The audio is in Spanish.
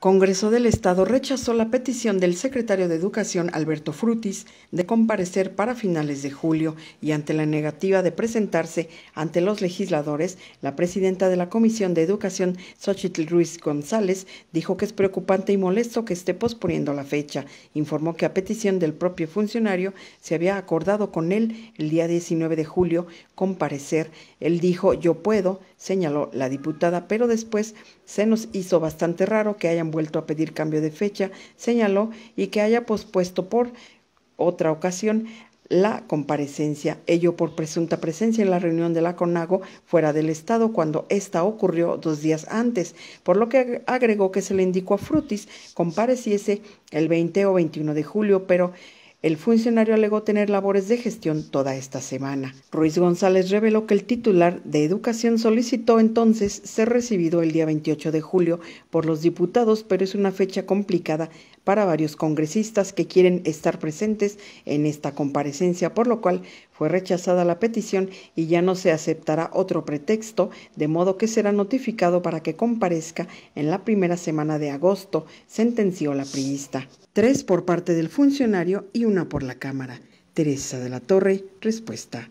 Congreso del Estado rechazó la petición del secretario de Educación Alberto Frutis de comparecer para finales de julio y ante la negativa de presentarse ante los legisladores, la presidenta de la Comisión de Educación, Xochitl Ruiz González, dijo que es preocupante y molesto que esté posponiendo la fecha. Informó que a petición del propio funcionario se había acordado con él el día 19 de julio comparecer. Él dijo, yo puedo, señaló la diputada, pero después se nos hizo bastante raro que hayan vuelto a pedir cambio de fecha, señaló, y que haya pospuesto por otra ocasión la comparecencia, ello por presunta presencia en la reunión de la CONAGO fuera del Estado cuando esta ocurrió dos días antes, por lo que agregó que se le indicó a Frutis compareciese el 20 o 21 de julio, pero el funcionario alegó tener labores de gestión toda esta semana. Ruiz González reveló que el titular de Educación solicitó entonces ser recibido el día 28 de julio por los diputados, pero es una fecha complicada para varios congresistas que quieren estar presentes en esta comparecencia, por lo cual fue rechazada la petición y ya no se aceptará otro pretexto, de modo que será notificado para que comparezca en la primera semana de agosto, sentenció la priista. Tres por parte del funcionario y una por la Cámara. Teresa de la Torre, respuesta.